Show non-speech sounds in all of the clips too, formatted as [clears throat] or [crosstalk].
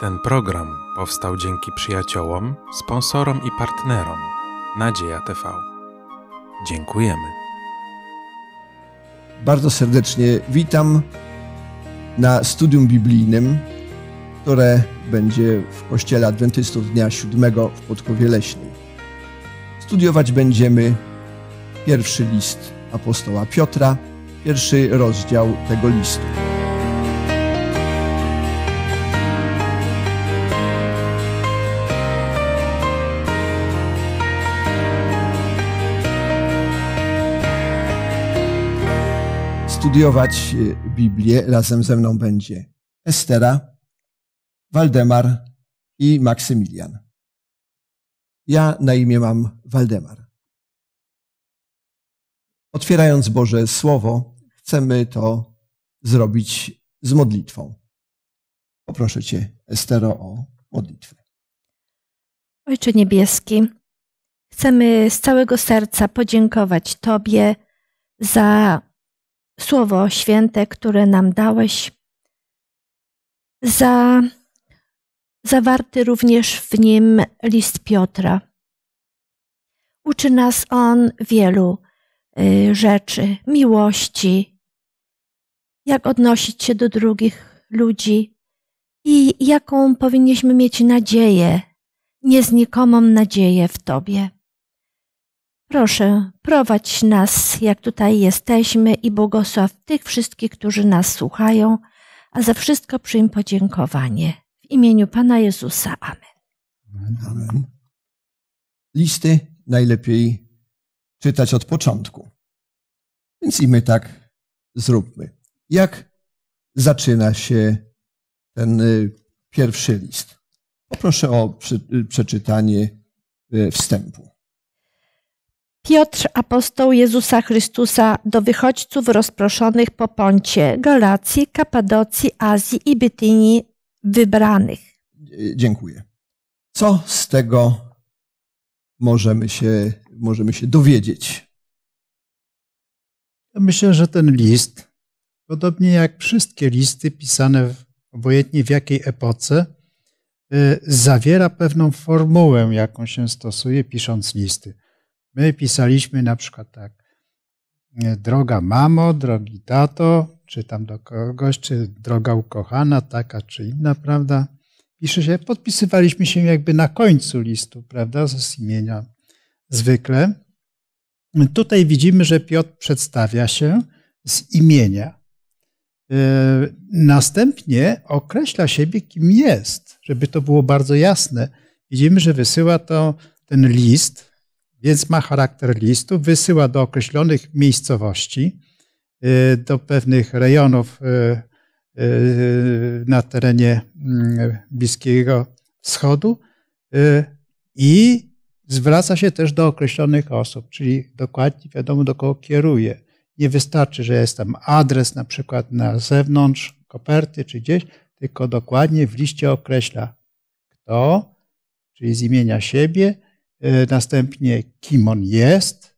Ten program powstał dzięki przyjaciołom, sponsorom i partnerom Nadzieja TV. Dziękujemy. Bardzo serdecznie witam na studium biblijnym, które będzie w Kościele Adwentystów Dnia Siódmego w Podkowie Leśnej. Studiować będziemy pierwszy list apostoła Piotra, pierwszy rozdział tego listu. studiować e, Biblię. Razem ze mną będzie Estera, Waldemar i Maksymilian. Ja na imię mam Waldemar. Otwierając Boże Słowo, chcemy to zrobić z modlitwą. Poproszę Cię, Estero, o modlitwę. Ojcze Niebieski, chcemy z całego serca podziękować Tobie za Słowo Święte, które nam dałeś, za, zawarty również w nim list Piotra. Uczy nas on wielu y, rzeczy, miłości, jak odnosić się do drugich ludzi i jaką powinniśmy mieć nadzieję, nieznikomą nadzieję w Tobie. Proszę, prowadź nas, jak tutaj jesteśmy i błogosław tych wszystkich, którzy nas słuchają, a za wszystko przyjm podziękowanie. W imieniu Pana Jezusa. Amen. Amen. Listy najlepiej czytać od początku. Więc i my tak zróbmy. Jak zaczyna się ten y, pierwszy list? Poproszę o y, przeczytanie y, wstępu. Piotr, apostoł Jezusa Chrystusa, do wychodźców rozproszonych po Poncie, Galacji, Kapadocji, Azji i Bytynii wybranych. E, dziękuję. Co z tego możemy się, możemy się dowiedzieć? Myślę, że ten list, podobnie jak wszystkie listy pisane w, obojętnie w jakiej epoce, e, zawiera pewną formułę, jaką się stosuje pisząc listy. My pisaliśmy na przykład tak, e, droga mamo, drogi tato, czy tam do kogoś, czy droga ukochana, taka czy inna, prawda? Pisze się, podpisywaliśmy się jakby na końcu listu, prawda, z imienia zwykle. Tutaj widzimy, że Piotr przedstawia się z imienia. E, następnie określa siebie, kim jest, żeby to było bardzo jasne. Widzimy, że wysyła to ten list więc ma charakter listu, wysyła do określonych miejscowości, y, do pewnych rejonów y, y, na terenie mm, Bliskiego Wschodu i zwraca się też do określonych osób, czyli dokładnie wiadomo, do kogo kieruje. Nie wystarczy, że jest tam adres na przykład na zewnątrz koperty czy gdzieś, tylko dokładnie w liście określa kto, czyli z imienia siebie, E, następnie kim on jest,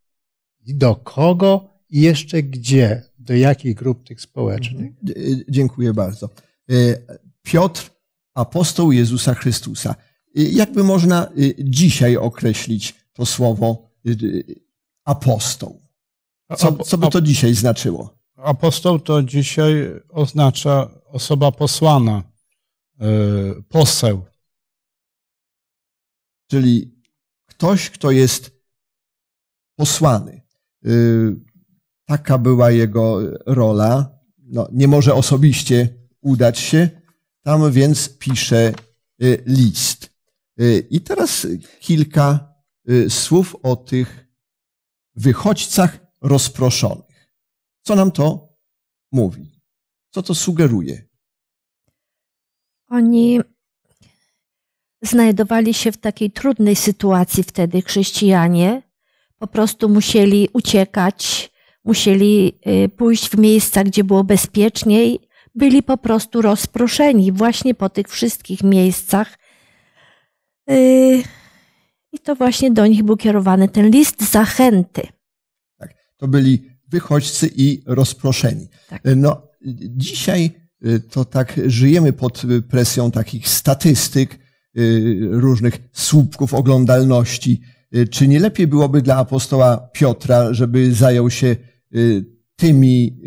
do kogo i jeszcze gdzie, do jakich grup tych społecznych. Mhm. E, dziękuję bardzo. E, Piotr, apostoł Jezusa Chrystusa. Jakby można dzisiaj określić to słowo apostoł? Co, co by to dzisiaj znaczyło? Apostoł to dzisiaj oznacza osoba posłana, poseł. Czyli ktoś, kto jest posłany. Y, taka była jego rola. No, nie może osobiście udać się tam, więc pisze y, list. Y, I teraz kilka słów o tych wychodźcach rozproszonych. Co nam to mówi? Co to sugeruje? Oni znajdowali się w takiej trudnej sytuacji wtedy chrześcijanie. Po prostu musieli uciekać, musieli y, pójść w miejsca, gdzie było bezpieczniej. Byli po prostu rozproszeni właśnie po tych wszystkich miejscach. Y, I to właśnie do nich był kierowany ten list zachęty. Tak, to byli wychodźcy i rozproszeni. Tak. No, dzisiaj y, to tak żyjemy pod presją takich statystyk, Y, różnych słupków oglądalności. Y, czy nie lepiej byłoby dla apostoła Piotra, żeby zajął się y, tymi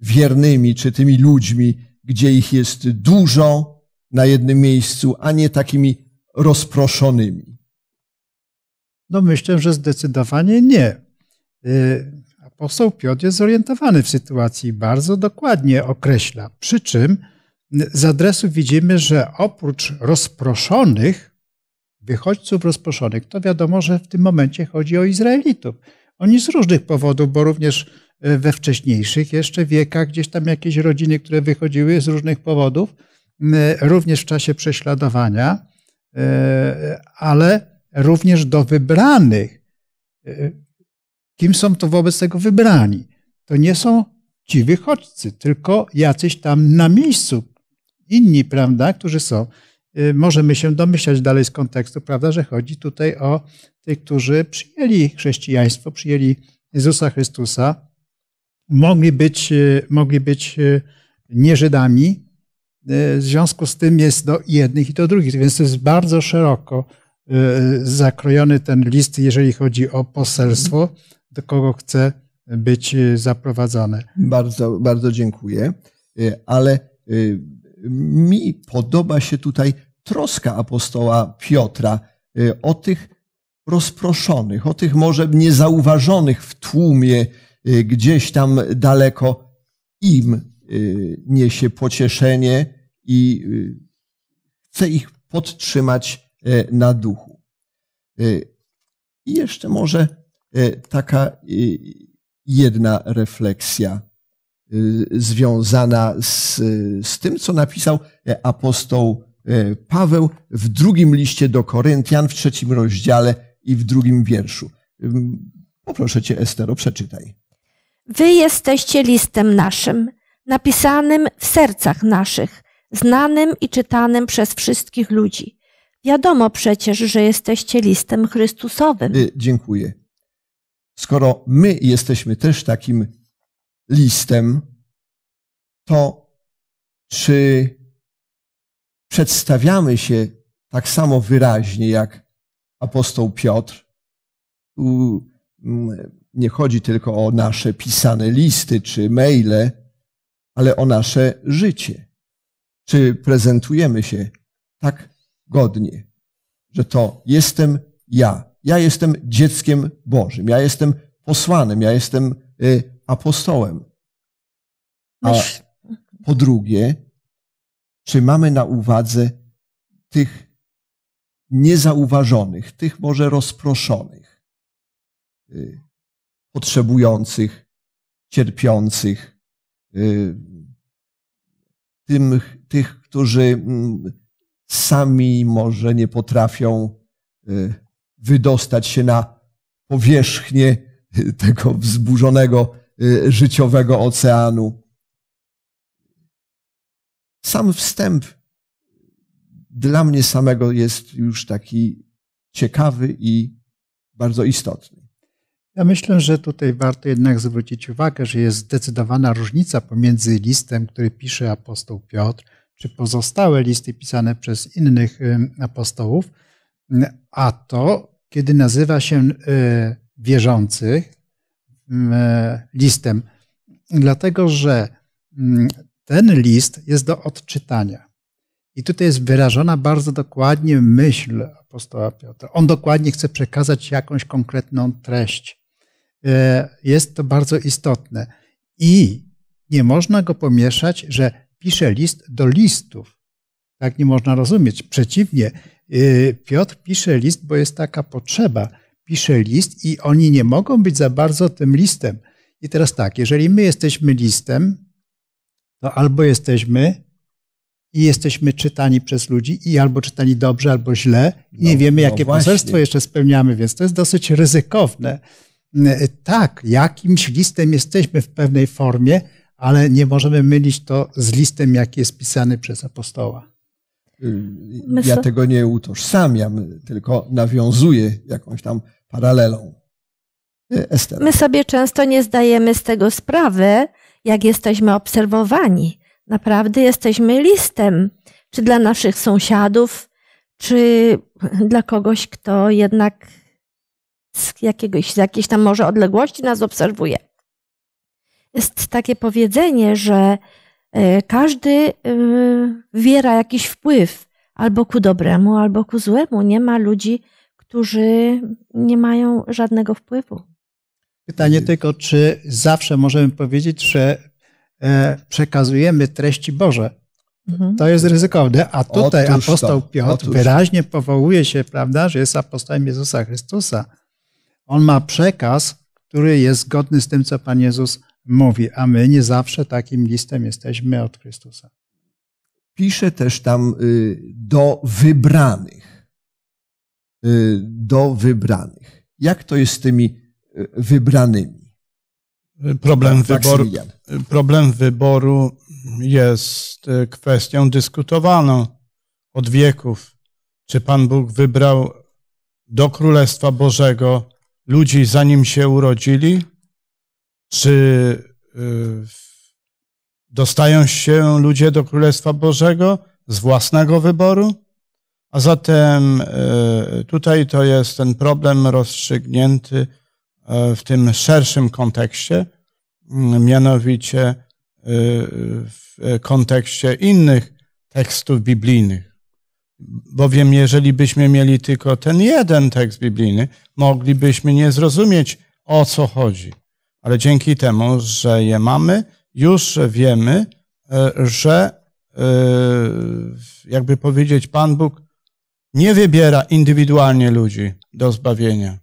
wiernymi, czy tymi ludźmi, gdzie ich jest dużo na jednym miejscu, a nie takimi rozproszonymi? No myślę, że zdecydowanie nie. Apostoł Piotr jest zorientowany w sytuacji, bardzo dokładnie określa. Przy czym z adresu widzimy, że oprócz rozproszonych, wychodźców rozproszonych, to wiadomo, że w tym momencie chodzi o Izraelitów. Oni z różnych powodów, bo również e, we wcześniejszych jeszcze wiekach gdzieś tam jakieś rodziny, które wychodziły z różnych powodów, e, również w czasie prześladowania, e, ale również do wybranych. Kim są to wobec tego wybrani? To nie są ci wychodźcy, tylko jacyś tam na miejscu inni, prawda, którzy są. Y, możemy się domyślać dalej z kontekstu, prawda, że chodzi tutaj o tych, którzy przyjęli chrześcijaństwo, przyjęli Jezusa Chrystusa, mogli być, y, mogli być y, nie Żydami. W związku z tym jest do jednych i do drugich, więc to jest bardzo szeroko zakrojony ten list, jeżeli chodzi o poselstwo, do kogo chce być zaprowadzone. Bardzo, bardzo dziękuję, ale mi podoba się tutaj troska apostoła Piotra y, o tych rozproszonych, o tych może niezauważonych w tłumie y, gdzieś tam daleko. Im y, niesie pocieszenie i chce ich podtrzymać e, na duchu. E, I jeszcze może e, taka jedna refleksja. Y, związana z, z tym, co napisał e, apostoł e, Paweł w drugim liście do Koryntian, w trzecim rozdziale i w drugim wierszu. Poproszę cię, Estero, przeczytaj. Wy jesteście listem naszym, napisanym w sercach naszych, znanym i czytanym przez wszystkich ludzi. Wiadomo przecież, że jesteście listem Chrystusowym. Y, dziękuję. Skoro my jesteśmy też takim listem, to czy przedstawiamy się tak samo wyraźnie jak apostoł Piotr? Tu mm, nie chodzi tylko o nasze pisane listy czy maile, ale o nasze życie. Czy prezentujemy się tak godnie, że to jestem ja, ja jestem dzieckiem Bożym, ja jestem posłanym, ja jestem y, apostołem? A po drugie, czy mamy na uwadze tych niezauważonych, tych może rozproszonych, y, potrzebujących, cierpiących, y, tym, tych, którzy mm, sami może nie potrafią y, wydostać się na powierzchnię tego wzburzonego Y, życiowego oceanu. Sam wstęp dla mnie samego jest już taki ciekawy i bardzo istotny. Ja myślę, że tutaj warto jednak zwrócić uwagę, że jest zdecydowana różnica pomiędzy listem, który pisze apostoł Piotr, czy pozostałe listy pisane przez innych y, apostołów, y, a to, kiedy nazywa się wierzących, Mm, e, listem? Dlatego, że mm, ten list jest do odczytania. I tutaj jest wyrażona bardzo dokładnie myśl apostoła Piotra. On dokładnie chce przekazać jakąś konkretną treść. E, jest to bardzo istotne. I nie można go pomieszać, że pisze list do listów. Tak nie można rozumieć. Przeciwnie, y, Piotr pisze list, bo jest taka potrzeba pisze list i oni nie mogą być za bardzo tym listem. I teraz tak, jeżeli my jesteśmy listem, to albo jesteśmy i jesteśmy czytani przez ludzi i albo czytani dobrze, albo źle. I no, nie wiemy, no jakie właśnie. poselstwo jeszcze spełniamy, więc to jest dosyć ryzykowne. Mm, tak, jakimś listem jesteśmy w pewnej formie, ale nie możemy mylić to z listem, jaki jest pisany przez apostoła. Ja tego nie utożsamiam, tylko nawiązuję jakąś tam paralelą. Y, Estera. My sobie często nie zdajemy z tego sprawy, jak jesteśmy obserwowani. Naprawdę jesteśmy listem, czy dla naszych sąsiadów, czy dla kogoś, kto jednak z, jakiegoś, z jakiejś tam może odległości nas obserwuje. Jest takie powiedzenie, że y, każdy y, wiera jakiś wpływ albo ku dobremu, albo ku złemu. Nie ma ludzi, którzy nie mają żadnego wpływu. Pytanie tylko, czy zawsze możemy powiedzieć, że e, przekazujemy treści Boże. Mhm. To jest ryzykowne. A tutaj Otóż apostoł to. Piotr Otóż. wyraźnie powołuje się, prawda, że jest apostołem Jezusa Chrystusa. On ma przekaz, który jest zgodny z tym, co Pan Jezus mówi, a my nie zawsze takim listem jesteśmy od Chrystusa. Pisze też tam y, do wybranych. Y, do wybranych. Jak to jest z tymi y, wybranymi? Problem, tak, wyboru, problem wyboru jest y, kwestią dyskutowaną od wieków. Czy Pan Bóg wybrał do Królestwa Bożego ludzi, zanim się urodzili? Czy dostają się ludzie do Królestwa Bożego z własnego wyboru? A zatem e, tutaj to jest ten problem rozstrzygnięty e, w tym szerszym kontekście, mm, mianowicie e, w kontekście innych tekstów biblijnych. Bowiem, jeżeli byśmy mieli tylko ten jeden tekst biblijny, moglibyśmy nie zrozumieć, o co chodzi. Ale dzięki temu, że je mamy, już wiemy, że jakby powiedzieć, Pan Bóg nie wybiera indywidualnie ludzi do zbawienia.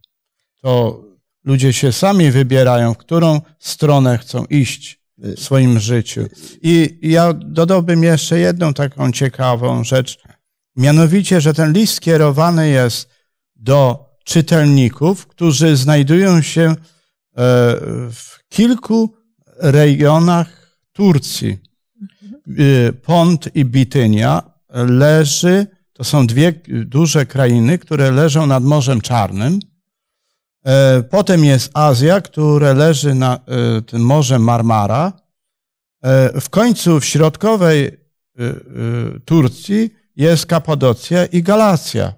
To ludzie się sami wybierają, w którą stronę chcą iść w swoim życiu. I ja dodałbym jeszcze jedną taką ciekawą rzecz, mianowicie, że ten list skierowany jest do czytelników, którzy znajdują się e, w kilku rejonach Turcji. Mhm. Y, Pont i Bitynia leży to są dwie duże krainy, które leżą nad Morzem Czarnym. E, potem jest Azja, które leży nad e, tym Morzem Marmara. E, w końcu w środkowej Turcji jest Kapadocja i Galacja.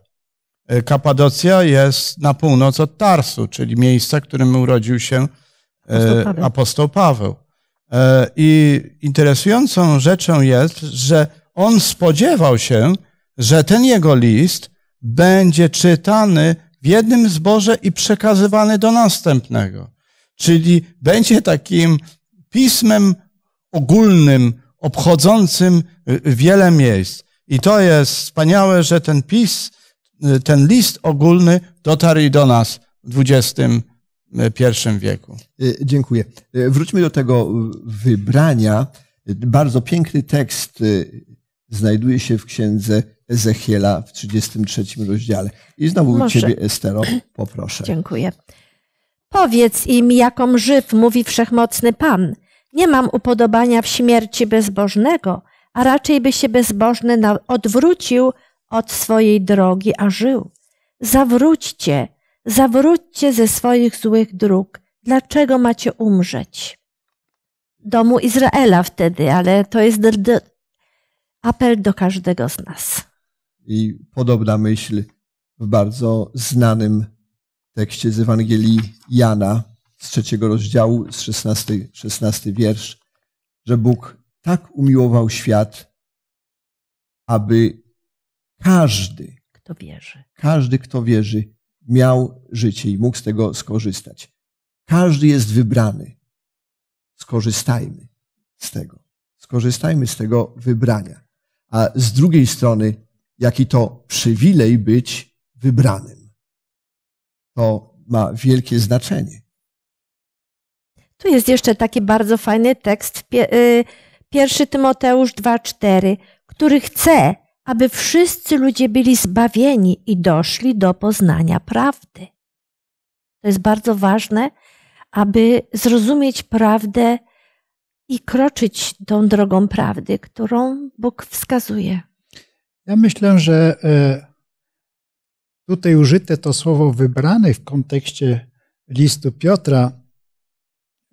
Kapadocja jest na północ od Tarsu, czyli miejsca, w którym urodził się apostoł Paweł. Apostoł Paweł. I interesującą rzeczą jest, że on spodziewał się, że ten jego list będzie czytany w jednym zborze i przekazywany do następnego. Czyli będzie takim pismem ogólnym, obchodzącym wiele miejsc. I to jest wspaniałe, że ten pis, ten list ogólny dotarł do nas w XXI wieku. E, dziękuję. E, wróćmy do tego wybrania. E, bardzo piękny tekst znajduje się w księdze Ezechiela w 33 rozdziale. I znowu Może. Ciebie, Estero, poproszę. [clears throat] Dziękuję. Powiedz im, jakom żyw, mówi wszechmocny Pan. Nie mam upodobania w śmierci bezbożnego, a raczej by się bezbożny odwrócił od swojej drogi, a żył. Zawróćcie, zawróćcie ze swoich złych dróg. Dlaczego macie umrzeć? Domu Izraela wtedy, ale to jest apel do każdego z nas i podobna myśl w bardzo znanym tekście z Ewangelii Jana z trzeciego rozdziału, z 16, 16 wiersz, że Bóg tak umiłował świat, aby każdy, kto wierzy, każdy, kto wierzy, miał życie i mógł z tego skorzystać. Każdy jest wybrany. Skorzystajmy z tego. Skorzystajmy z tego wybrania. A z drugiej strony jaki to przywilej być wybranym. To ma wielkie znaczenie. Tu jest jeszcze taki bardzo fajny tekst, y, pierwszy Tymoteusz 2:4, który chce, aby wszyscy ludzie byli zbawieni i doszli do poznania prawdy. To jest bardzo ważne, aby zrozumieć prawdę i kroczyć tą drogą prawdy, którą Bóg wskazuje. Ja myślę, że e, tutaj użyte to słowo wybrany w kontekście listu Piotra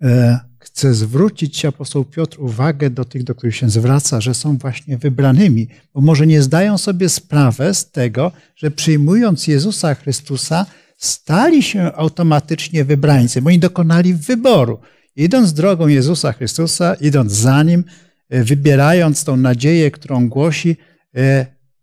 e, chce zwrócić się apostoł Piotr uwagę do tych, do których się zwraca, że są właśnie wybranymi, bo może nie zdają sobie sprawy z tego, że przyjmując Jezusa Chrystusa, stali się automatycznie wybrańcy, bo oni dokonali wyboru. Idąc drogą Jezusa Chrystusa, idąc za nim, e, wybierając tą nadzieję, którą głosi,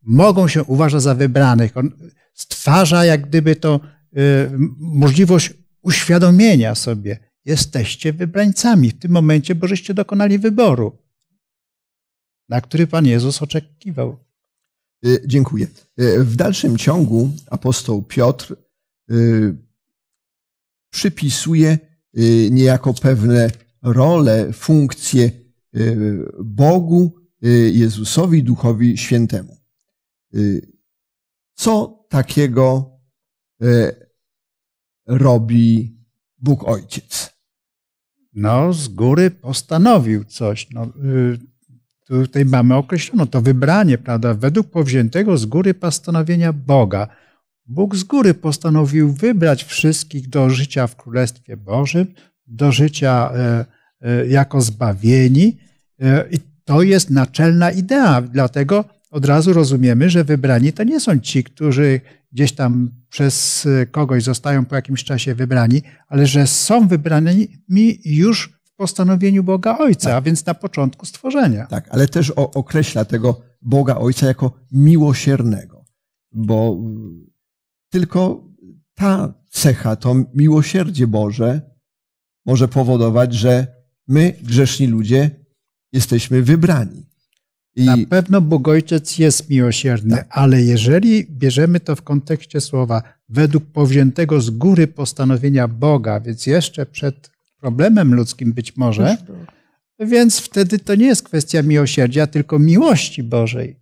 mogą się uważać za wybranych. On stwarza jak gdyby to y, możliwość uświadomienia sobie, jesteście wybrańcami w tym momencie, bo żeście dokonali wyboru, na który Pan Jezus oczekiwał. Y, dziękuję. Y, w dalszym ciągu apostoł Piotr przypisuje niejako pewne role, funkcje Bogu, Jezusowi, Duchowi Świętemu. Y, co takiego y, robi Bóg Ojciec? No, z góry postanowił coś. No, y, tutaj mamy określone to wybranie, prawda? Według powziętego z góry postanowienia Boga. Bóg z góry postanowił wybrać wszystkich do życia w Królestwie Bożym, do życia e, e, jako zbawieni. E, I to jest naczelna idea. Dlatego od razu rozumiemy, że wybrani to nie są ci, którzy gdzieś tam przez kogoś zostają po jakimś czasie wybrani, ale że są wybranymi już w postanowieniu Boga Ojca, tak. a więc na początku stworzenia. Tak, ale też o, określa tego Boga Ojca jako miłosiernego, bo y, tylko ta cecha, to miłosierdzie Boże może powodować, że my, grzeszni ludzie, jesteśmy wybrani. I... Na pewno Bóg Ojciec jest miłosierny, tak. ale jeżeli bierzemy to w kontekście słowa według powziętego z góry postanowienia Boga, więc jeszcze przed problemem ludzkim być może, tak. więc wtedy to nie jest kwestia miłosierdzia, tylko miłości Bożej.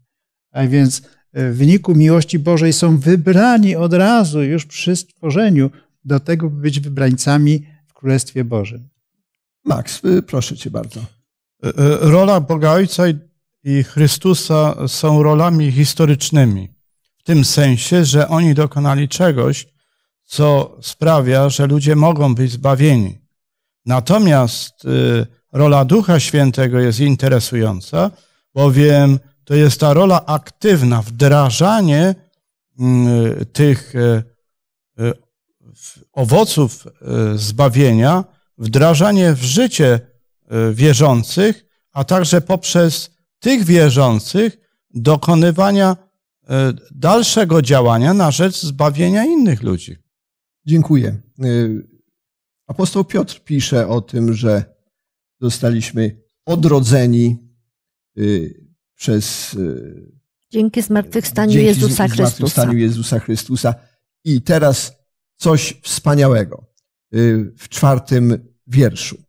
A więc e, w wyniku miłości Bożej są wybrani od razu, już przy stworzeniu, do tego, by być wybrańcami w Królestwie Bożym. Max, y, proszę cię bardzo. E, e, rola Boga Ojca i i Chrystusa są rolami historycznymi, w tym sensie, że oni dokonali czegoś, co sprawia, że ludzie mogą być zbawieni. Natomiast y, rola Ducha Świętego jest interesująca, bowiem to jest ta rola aktywna, wdrażanie y, tych y, owoców zbawienia, wdrażanie w życie wierzących, a także poprzez tych wierzących dokonywania e, dalszego działania na rzecz zbawienia innych ludzi. Dziękuję. E, apostoł Piotr pisze o tym, że zostaliśmy odrodzeni e, przez. Dzięki zmartwychwstaniu dzięki Jezusa Chrystusa. Zmartwychwstaniu Jezusa Chrystusa. I teraz coś wspaniałego w czwartym wierszu.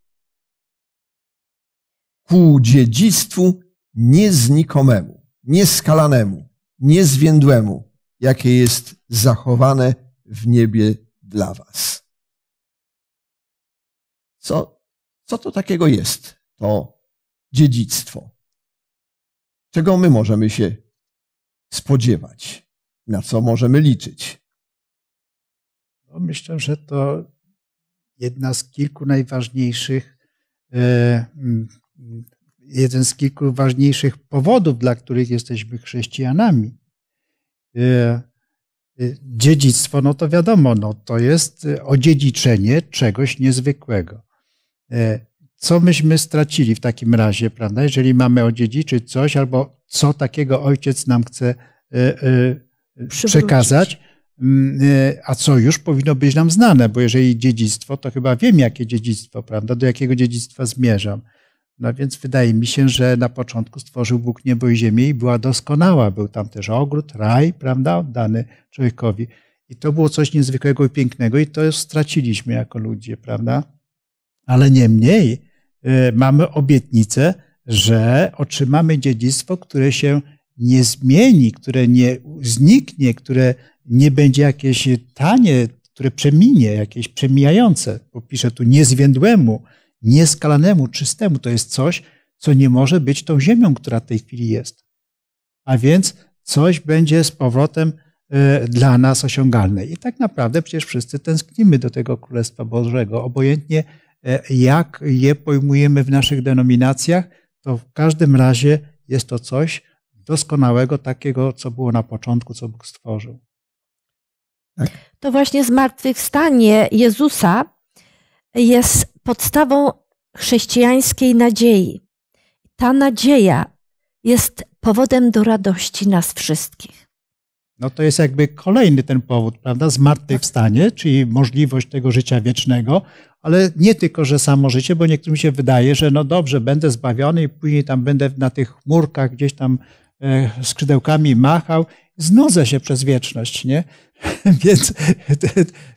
Ku dziedzictwu nieznikomemu, nieskalanemu, niezwiędłemu, jakie jest zachowane w niebie dla was. Co, co to takiego jest to dziedzictwo? Czego my możemy się spodziewać? Na co możemy liczyć? No, myślę, że to jedna z kilku najważniejszych e, jeden z kilku ważniejszych powodów, dla których jesteśmy chrześcijanami. E, e, dziedzictwo, no to wiadomo, no to jest odziedziczenie czegoś niezwykłego. E, co myśmy stracili w takim razie, prawda? Jeżeli mamy odziedziczyć coś, albo co takiego ojciec nam chce przekazać, mm, a co już powinno być nam znane, bo jeżeli dziedzictwo, to chyba wiem, jakie dziedzictwo, prawda? Do jakiego dziedzictwa zmierzam. No więc wydaje mi się, że na początku stworzył Bóg niebo i ziemię i była doskonała. Był tam też ogród, raj, prawda, dany człowiekowi. I to było coś niezwykłego i pięknego i to straciliśmy jako ludzie, prawda? Ale niemniej y, mamy obietnicę, że otrzymamy dziedzictwo, które się nie zmieni, które nie zniknie, które nie będzie jakieś tanie, które przeminie, jakieś przemijające, bo pisze tu niezwiędłemu, nieskalanemu, czystemu. To jest coś, co nie może być tą ziemią, która w tej chwili jest. A więc coś będzie z powrotem e, dla nas osiągalne. I tak naprawdę przecież wszyscy tęsknimy do tego Królestwa Bożego. Obojętnie e, jak je pojmujemy w naszych denominacjach, to w każdym razie jest to coś doskonałego, takiego, co było na początku, co Bóg stworzył. Tak? To właśnie zmartwychwstanie Jezusa jest podstawą chrześcijańskiej nadziei. Ta nadzieja jest powodem do radości nas wszystkich. No to jest jakby kolejny ten powód, prawda? Zmartwychwstanie, tak. czyli możliwość tego życia wiecznego, ale nie tylko, że samo życie, bo niektórym się wydaje, że no dobrze, będę zbawiony i później tam będę na tych chmurkach gdzieś tam e, skrzydełkami machał, znudzę się przez wieczność, nie? [laughs] Więc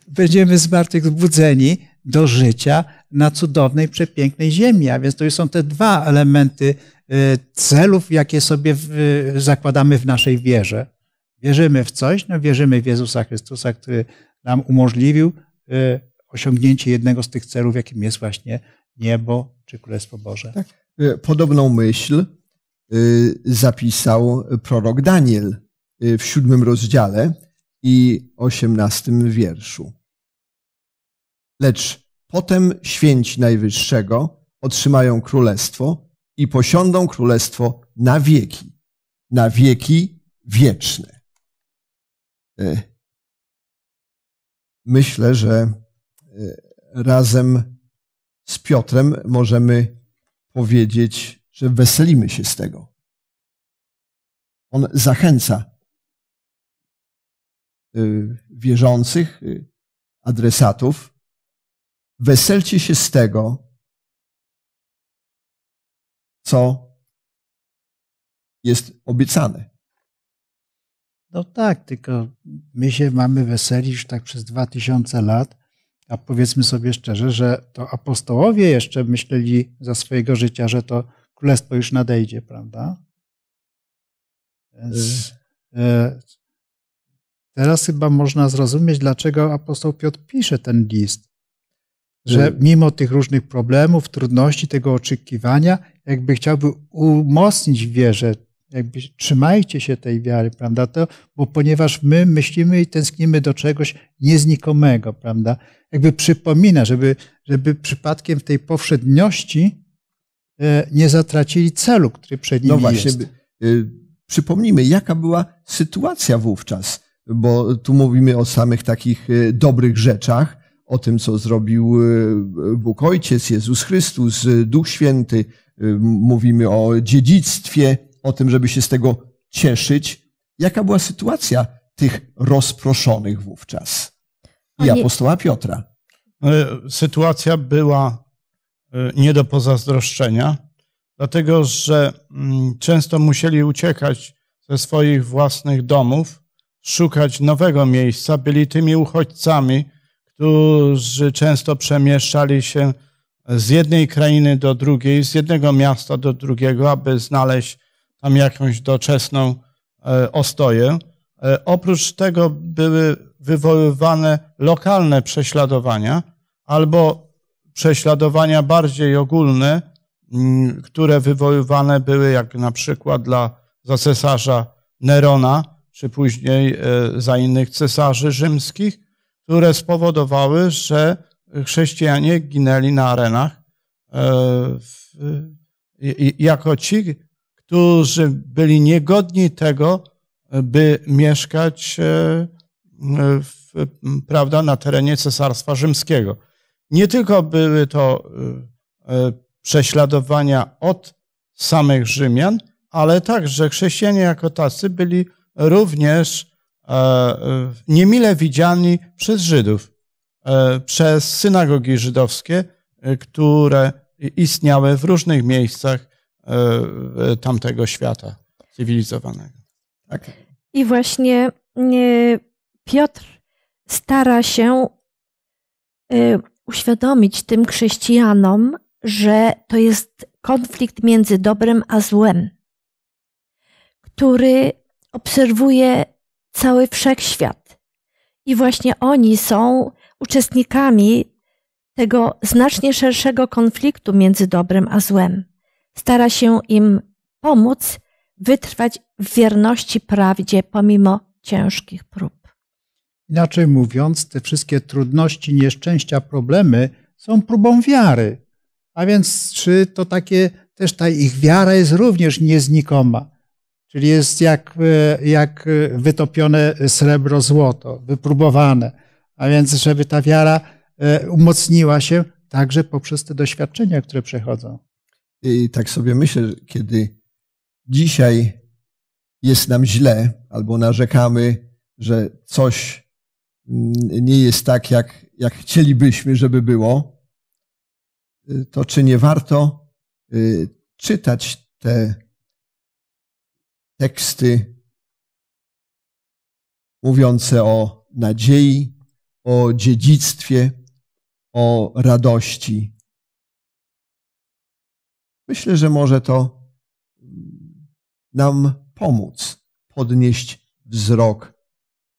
będziemy zmartwychwzbudzeni, do życia na cudownej, przepięknej ziemi. A więc to już są te dwa elementy y, celów, jakie sobie zakładamy w naszej wierze. Wierzymy w coś, no wierzymy w Jezusa Chrystusa, który nam umożliwił y, osiągnięcie jednego z tych celów, jakim jest właśnie niebo czy Królestwo Boże. Tak. Y, podobną myśl zapisał prorok Daniel w siódmym rozdziale i osiemnastym wierszu. Lecz potem święci Najwyższego otrzymają królestwo i posiądą królestwo na wieki, na wieki wieczne. E, myślę, że e, razem z Piotrem możemy powiedzieć, że weselimy się z tego. On zachęca e, wierzących adresatów Weselcie się z tego, co jest obiecane. No tak, tylko my się mamy weselić tak przez dwa tysiące lat, a powiedzmy sobie szczerze, że to apostołowie jeszcze myśleli za swojego życia, że to królestwo już nadejdzie, prawda? Więc mm. e, teraz chyba można zrozumieć, dlaczego apostoł Piotr pisze ten list że hmm. mimo tych różnych problemów, trudności, tego oczekiwania, jakby chciałby umocnić wierzę, jakby trzymajcie się tej wiary, prawda? To, bo ponieważ my myślimy i tęsknimy do czegoś nieznikomego, prawda? Jakby przypomina, żeby, żeby przypadkiem w tej powszedniości e, nie zatracili celu, który przed nimi no właśnie, jest. Y, przypomnijmy, jaka była sytuacja wówczas, bo tu mówimy o samych takich y, dobrych rzeczach, o tym, co zrobił e, Bóg Ojciec, Jezus Chrystus, e, Duch Święty. E, mówimy o dziedzictwie, o tym, żeby się z tego cieszyć. Jaka była sytuacja tych rozproszonych wówczas i apostoła Piotra? Sytuacja była nie do pozazdroszczenia, dlatego że mm, często musieli uciekać ze swoich własnych domów, szukać nowego miejsca, byli tymi uchodźcami, którzy często przemieszczali się z jednej krainy do drugiej, z jednego miasta do drugiego, aby znaleźć tam jakąś doczesną e, ostoję. E, oprócz tego były wywoływane lokalne prześladowania albo prześladowania bardziej ogólne, które wywoływane były, jak na przykład dla, za cesarza Nerona, czy później e, za innych cesarzy rzymskich, które spowodowały, że chrześcijanie ginęli na arenach e, jako ci, którzy byli niegodni tego, by mieszkać e, w, prawda, na terenie Cesarstwa Rzymskiego. Nie tylko były to e, prześladowania od samych Rzymian, ale także chrześcijanie jako tacy byli również E, e, niemile widziani przez Żydów, e, przez synagogi żydowskie, które istniały w różnych miejscach tamtego świata cywilizowanego. Tak. I właśnie Piotr stara się uświadomić tym chrześcijanom, że to jest konflikt między dobrem a złem, który obserwuje cały wszechświat. I właśnie oni są uczestnikami tego znacznie szerszego konfliktu między dobrem a złem. Stara się im pomóc wytrwać w wierności prawdzie pomimo ciężkich prób. Inaczej mówiąc, te wszystkie trudności, nieszczęścia, problemy są próbą wiary. A więc czy to takie też ta ich wiara jest również nieznikoma? Czyli jest jak, e, jak e, wytopione srebro, złoto, wypróbowane. A więc, żeby ta wiara e, umocniła się także poprzez te doświadczenia, które przechodzą. I tak sobie myślę, kiedy dzisiaj jest nam źle albo narzekamy, że coś mm, nie jest tak, jak, jak chcielibyśmy, żeby było, to czy nie warto czytać te teksty mówiące o nadziei, o dziedzictwie, o radości. Myślę, że może to mm, nam pomóc podnieść wzrok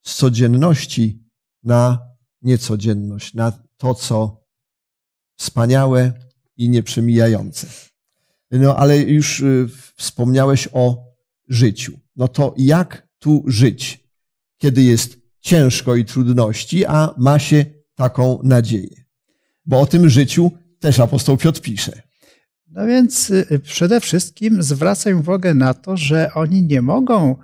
z codzienności na niecodzienność, na to, co wspaniałe i nieprzemijające. No, ale już y, wspomniałeś o życiu. No to jak tu żyć, kiedy jest ciężko i trudności, a ma się taką nadzieję? Bo o tym życiu też apostoł Piotr pisze. No więc y, y, przede wszystkim zwracam uwagę na to, że oni nie mogą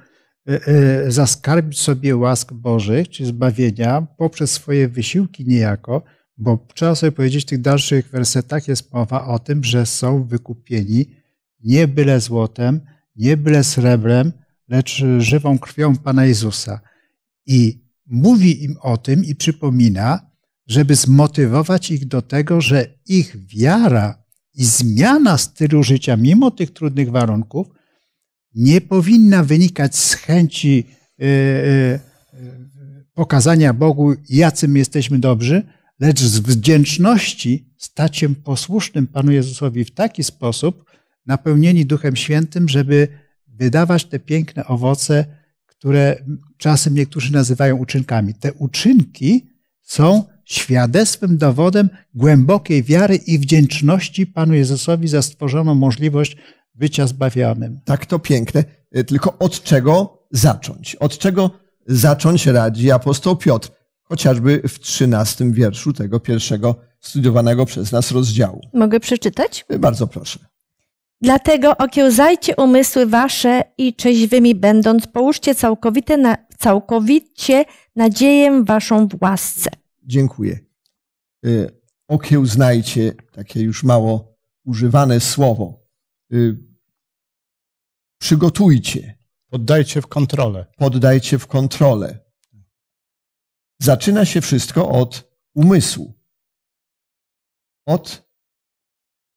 y, zaskarbić sobie łask Bożych czy zbawienia poprzez swoje wysiłki niejako, bo trzeba sobie powiedzieć, w tych dalszych wersetach jest mowa o tym, że są wykupieni nie byle złotem, nie byle srebrem, lecz żywą krwią Pana Jezusa. I mówi im o tym i przypomina, żeby zmotywować ich do tego, że ich wiara i zmiana stylu życia, mimo tych trudnych warunków, nie powinna wynikać z chęci y, y, pokazania Bogu, jacy my jesteśmy dobrzy, lecz z wdzięczności stać się posłusznym Panu Jezusowi w taki sposób, napełnieni Duchem Świętym, żeby wydawać te piękne owoce, które czasem niektórzy nazywają uczynkami. Te uczynki są świadectwem, dowodem głębokiej wiary i wdzięczności Panu Jezusowi za stworzoną możliwość bycia zbawionym. Tak to piękne. Y, tylko od czego zacząć? Od czego zacząć radzi apostoł Piotr, chociażby w trzynastym wierszu tego pierwszego studiowanego przez nas rozdziału. Mogę przeczytać? Y, bardzo proszę. Dlatego okiełzajcie umysły wasze i trzeźwymi będąc, połóżcie całkowite na, całkowicie nadzieję waszą w łasce. Dziękuję. Y, okiełznajcie, takie już mało używane słowo. Y, przygotujcie. Poddajcie w kontrolę. Poddajcie w kontrolę. Zaczyna się wszystko od umysłu, od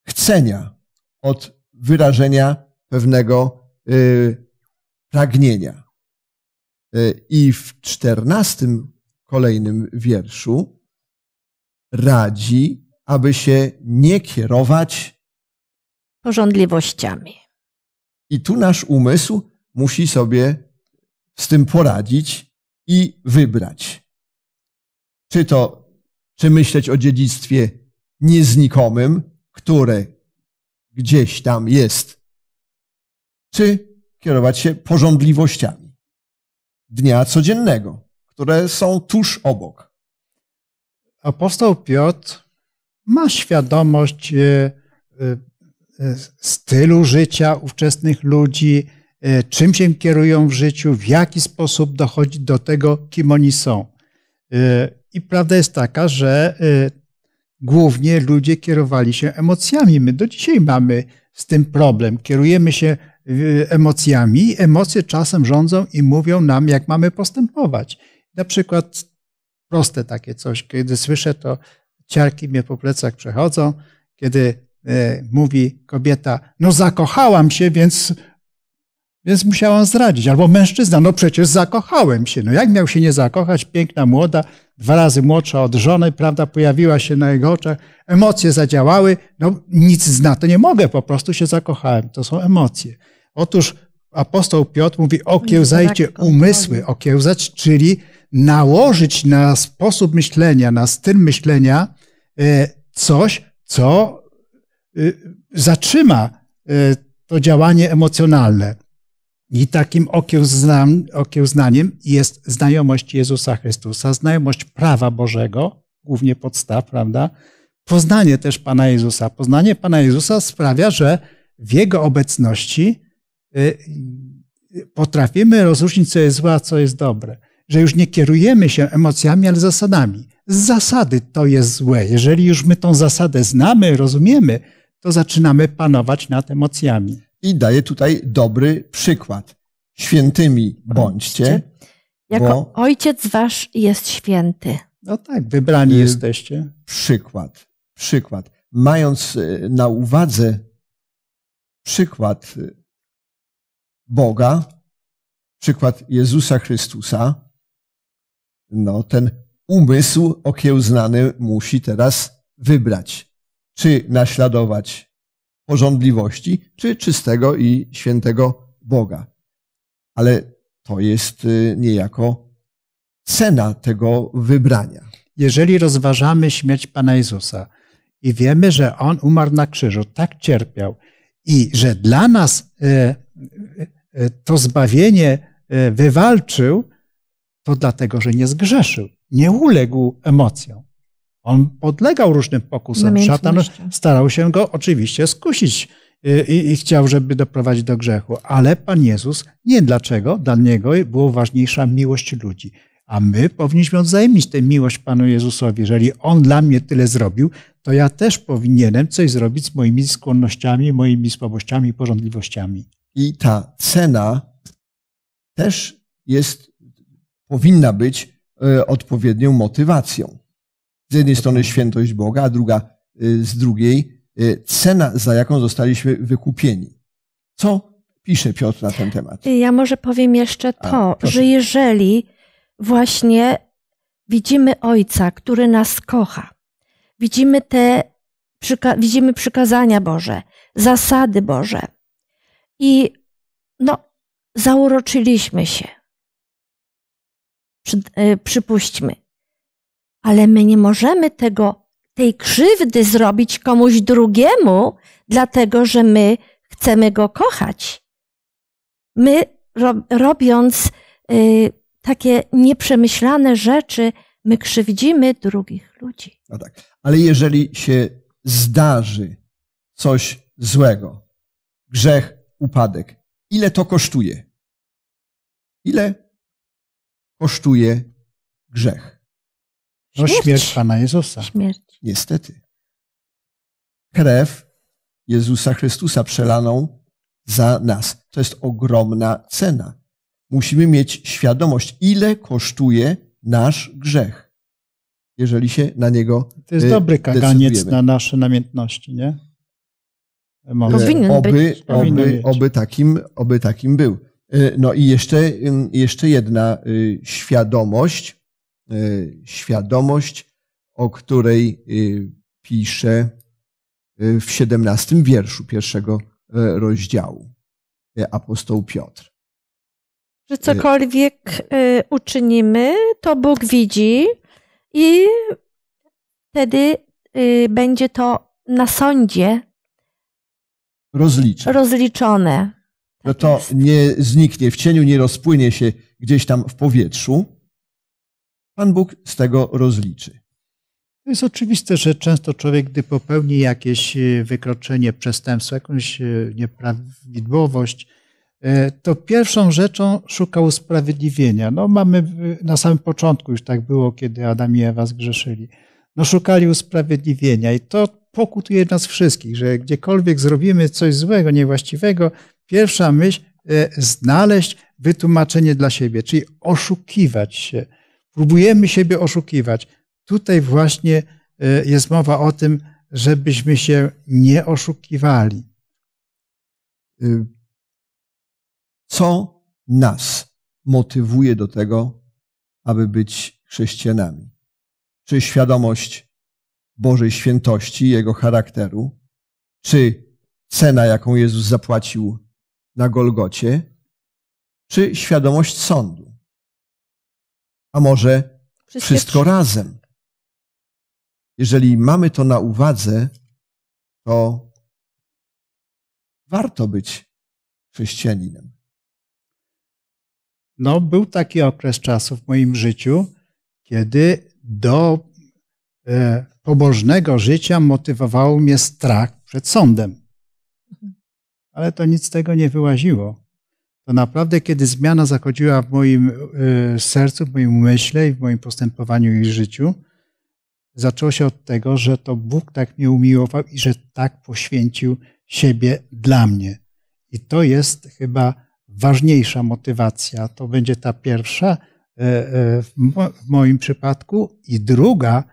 chcenia, od wyrażenia pewnego y, pragnienia. Y, I w czternastym kolejnym wierszu radzi, aby się nie kierować porządliwościami. I tu nasz umysł musi sobie z tym poradzić i wybrać. Czy to, czy myśleć o dziedzictwie nieznikomym, które gdzieś tam jest, czy kierować się porządliwościami dnia codziennego, które są tuż obok. Apostoł Piotr ma świadomość e, e, e, stylu życia ówczesnych ludzi, czym się kierują w życiu, w jaki sposób dochodzi do tego, kim oni są. I prawda jest taka, że głównie ludzie kierowali się emocjami. My do dzisiaj mamy z tym problem. Kierujemy się y, emocjami, emocje czasem rządzą i mówią nam, jak mamy postępować. Na przykład proste takie coś, kiedy słyszę to, ciarki mnie po plecach przechodzą, kiedy e, mówi kobieta, no zakochałam się, więc, więc musiałam zdradzić. Albo mężczyzna, no przecież zakochałem się. No jak miał się nie zakochać, piękna, młoda, dwa razy młodsza od żony, prawda, pojawiła się na jego oczach, emocje zadziałały, no nic zna, to nie mogę, po prostu się zakochałem, to są emocje. Otóż apostoł Piotr mówi, okiełzajcie tak umysły, okiełzać, czyli nałożyć na sposób myślenia, na styl myślenia e, coś, co y, zatrzyma e, to działanie emocjonalne. I takim okiełznaniem, jest znajomość Jezusa Chrystusa, znajomość prawa Bożego, głównie podstaw, prawda? Poznanie też Pana Jezusa. Poznanie Pana Jezusa sprawia, że w Jego obecności y, y, potrafimy rozróżnić, co jest złe, a co jest dobre. Że już nie kierujemy się emocjami, ale zasadami. Z zasady to jest złe. Jeżeli już my tą zasadę znamy, rozumiemy, to zaczynamy panować nad emocjami i daje tutaj dobry przykład. Świętymi mhm. bądźcie. Jako bo... ojciec wasz jest święty. No tak, wybrani y, jesteście. Przykład, przykład. Mając y, na uwadze przykład y, Boga, przykład Jezusa Chrystusa, no ten umysł okiełznany musi teraz wybrać, czy naśladować pożądliwości, czy czystego i świętego Boga. Ale to jest y, niejako cena tego wybrania. Jeżeli rozważamy śmierć Pana Jezusa i wiemy, że On umarł na krzyżu, tak cierpiał i że dla nas y, y, to zbawienie wywalczył, to dlatego, że nie zgrzeszył, nie uległ emocjom. On podlegał różnym pokusom. Szatan starał się go oczywiście skusić y, i, i, chciał, żeby doprowadzić do grzechu. Ale Pan Jezus nie dlaczego, dla Niego była ważniejsza miłość ludzi. A my powinniśmy odzajemnić tę miłość Panu Jezusowi. Jeżeli On dla mnie tyle zrobił, to ja też powinienem coś zrobić z moimi skłonnościami, moimi słabościami i porządliwościami. I ta cena też jest, powinna być y, odpowiednią motywacją. Z jednej strony świętość Boga, a druga y, z drugiej y, cena, za jaką zostaliśmy wykupieni. Co pisze Piotr na ten temat? Y, ja może powiem jeszcze to, a, że jeżeli właśnie widzimy Ojca, który nas kocha, widzimy te przyka widzimy przykazania Boże, zasady Boże i no, zauroczyliśmy się. Przy, przypuśćmy, ale my nie możemy tego, tej krzywdy zrobić komuś drugiemu, dlatego że my chcemy go kochać. My robiąc y, takie nieprzemyślane rzeczy, my krzywdzimy drugich ludzi. No tak. Ale jeżeli się zdarzy coś złego, grzech, upadek, ile to kosztuje? Ile kosztuje grzech? No śmierć, Pana Jezusa. Śmierć. Niestety. Krew Jezusa Chrystusa przelaną za nas. To jest ogromna cena. Musimy mieć świadomość, ile kosztuje nasz grzech, jeżeli się na niego To jest e, dobry kaganiec na nasze namiętności, nie? Powinien oby, być. Oby, oby, takim, oby takim był. E, no i jeszcze, mm, jeszcze jedna y, świadomość, Y, świadomość, o której y, pisze y, w 17 wierszu pierwszego e, rozdziału e, apostoł Piotr. Że cokolwiek e, uczynimy, to Bóg widzi i wtedy będzie to na sądzie rozliczone. rozliczone. no tak to nie zniknie w cieniu, nie rozpłynie się gdzieś tam w powietrzu, Pan Bóg z tego rozliczy. To jest oczywiste, że często człowiek, gdy popełni jakieś e, wykroczenie, przestępstwo, jakąś e, nieprawidłowość, e, to pierwszą rzeczą szuka usprawiedliwienia. No mamy na samym początku już tak było, kiedy Adam i Ewa zgrzeszyli. No szukali usprawiedliwienia i to pokutuje nas wszystkich, że gdziekolwiek zrobimy coś złego, niewłaściwego, pierwsza myśl znaleźć wytłumaczenie dla siebie, czyli oszukiwać się Próbujemy siebie oszukiwać. Tutaj właśnie e, jest mowa o tym, żebyśmy się nie oszukiwali. E, co nas motywuje do tego, aby być chrześcijanami? Czy świadomość Bożej świętości, Jego charakteru, czy cena, jaką Jezus zapłacił na Golgocie, czy świadomość sądu? a może wszystko, razem. Jeżeli mamy to na uwadze, to warto być chrześcijaninem. No, był taki okres czasu w moim życiu, kiedy do e, pobożnego życia motywował mnie strach przed sądem. Mhm. Ale to nic z tego nie wyłaziło to naprawdę, kiedy zmiana zachodziła w moim e, sercu, w moim umyśle i w moim postępowaniu i życiu, zaczęło się od tego, że to Bóg tak mnie umiłował i że tak poświęcił siebie dla mnie. I to jest chyba ważniejsza motywacja. To będzie ta pierwsza e, e, w moim przypadku. I druga,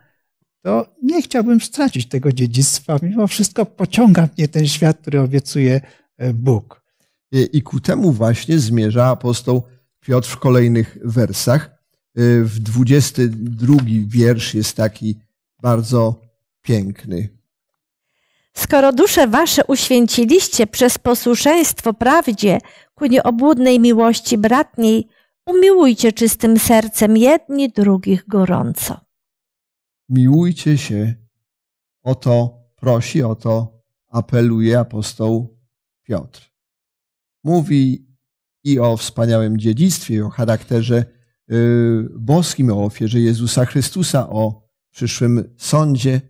to nie chciałbym stracić tego dziedzictwa. Mimo wszystko pociąga mnie ten świat, który obiecuje Bóg. E, I ku temu właśnie zmierza apostoł Piotr w kolejnych wersach. E, w 22 wiersz jest taki bardzo piękny. Skoro dusze wasze uświęciliście przez posłuszeństwo prawdzie ku nieobłudnej miłości bratniej, umiłujcie czystym sercem jedni drugich gorąco. Miłujcie się. O to prosi, o to apeluje apostoł Piotr. Mówi i o wspaniałym dziedzictwie, o charakterze y, boskim, o ofierze Jezusa Chrystusa, o przyszłym sądzie,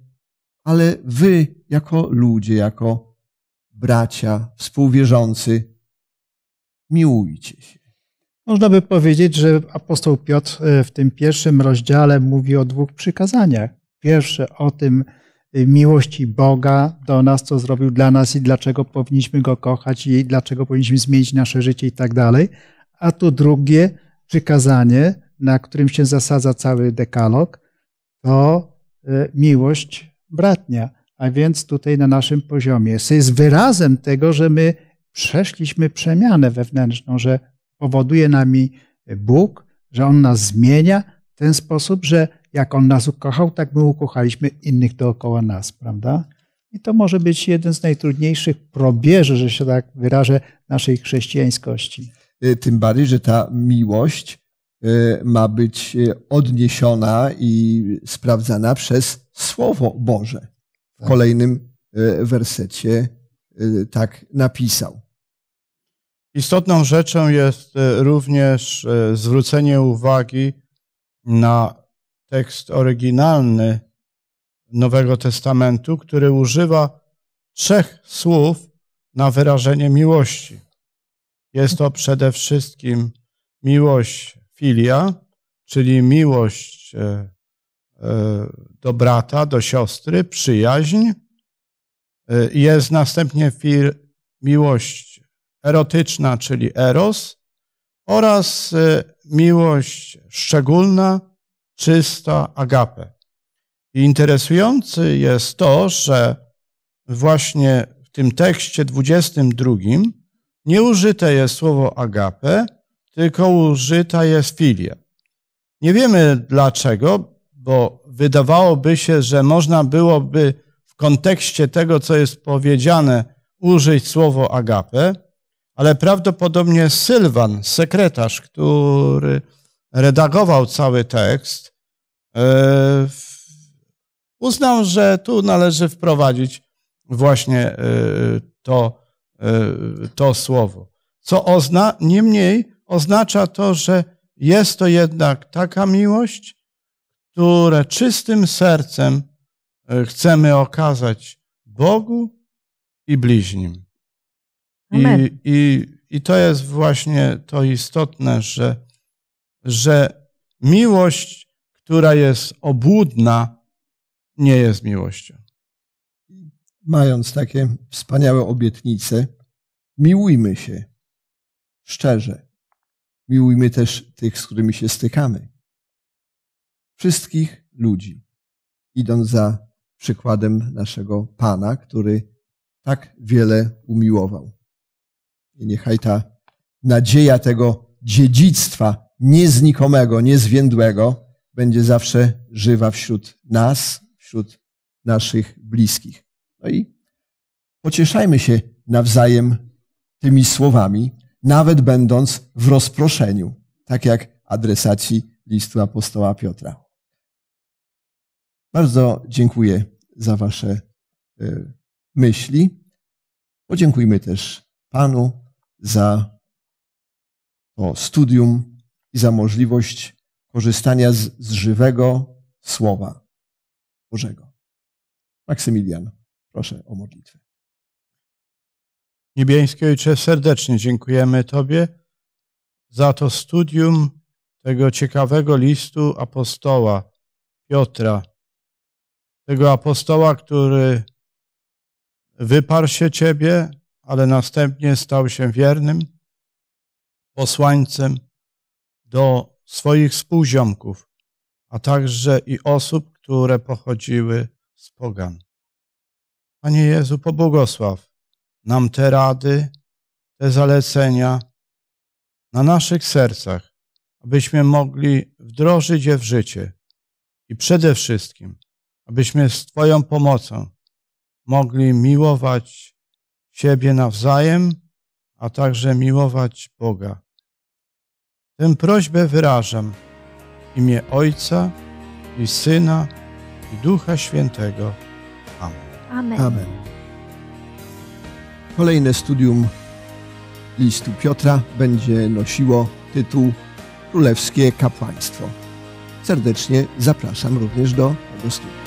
ale wy, jako ludzie, jako bracia, współwierzący, miłujcie się. Można by powiedzieć, że apostoł Piotr y, w tym pierwszym rozdziale mówi o dwóch przykazaniach. Pierwsze o tym, Y, miłości Boga do nas, co zrobił dla nas i dlaczego powinniśmy Go kochać i dlaczego powinniśmy zmienić nasze życie i tak dalej. A tu drugie przykazanie, na którym się zasadza cały dekalog, to y, miłość bratnia. A więc tutaj na naszym poziomie jest wyrazem tego, że my przeszliśmy przemianę wewnętrzną, że powoduje nami Bóg, że On nas zmienia w ten sposób, że jak On nas ukochał, tak my ukochaliśmy innych dookoła nas, prawda? I to może być jeden z najtrudniejszych probierzy, że się tak wyrażę, naszej chrześcijańskości. Y, tym bardziej, że ta miłość y, ma być y, odniesiona i sprawdzana przez Słowo Boże. W tak. kolejnym wersecie tak napisał. Istotną rzeczą jest również zwrócenie uwagi na tekst oryginalny Nowego Testamentu, który używa trzech słów na wyrażenie miłości. Jest to przede wszystkim miłość filia, czyli miłość e, e, do brata, do siostry, przyjaźń. E, jest następnie miłość erotyczna, czyli eros, oraz miłość szczególna, czysta agape. I interesujący jest to, że właśnie w tym tekście 22 nie użyte jest słowo agape, tylko użyta jest filia. Nie wiemy dlaczego, bo wydawałoby się, że można byłoby w kontekście tego, co jest powiedziane, użyć słowo agape, ale prawdopodobnie Sylwan, sekretarz, który redagował cały tekst, e, uznał, że tu należy wprowadzić właśnie e, to, e, to słowo. Co ozna, niemniej oznacza to, że jest to jednak taka miłość, które czystym sercem chcemy okazać Bogu i bliźnim. Amen. I, i, I to jest właśnie to istotne, że że miłość, która jest obłudna, nie jest miłością. Mając takie wspaniałe obietnice, miłujmy się szczerze. Miłujmy też tych, z którymi się stykamy. Wszystkich ludzi. Idąc za przykładem naszego Pana, który tak wiele umiłował. I niechaj ta nadzieja tego dziedzictwa nieznikomego, niezwiędłego będzie zawsze żywa wśród nas, wśród naszych bliskich. No i pocieszajmy się nawzajem tymi słowami, nawet będąc w rozproszeniu, tak jak adresaci listu apostoła Piotra. Bardzo dziękuję za Wasze e, myśli. Podziękujmy też Panu za to studium i za możliwość korzystania z, z żywego Słowa Bożego. Maksymilian, proszę o modlitwę. Niebiański Ojcze, serdecznie dziękujemy Tobie za to studium tego ciekawego listu apostoła Piotra. Tego apostoła, który wyparł się Ciebie, ale następnie stał się wiernym posłańcem do swoich współziomków, a także i osób, które pochodziły z pogan. Panie Jezu, pobłogosław nam te rady, te zalecenia na naszych sercach, abyśmy mogli wdrożyć je w życie i przede wszystkim, abyśmy z Twoją pomocą mogli miłować siebie nawzajem, a także miłować Boga Tę prośbę wyrażam w imię Ojca i Syna i Ducha Świętego. Amen. Amen. Amen. Kolejne studium listu Piotra będzie nosiło tytuł Królewskie Kapłaństwo. Serdecznie zapraszam również do tego studium.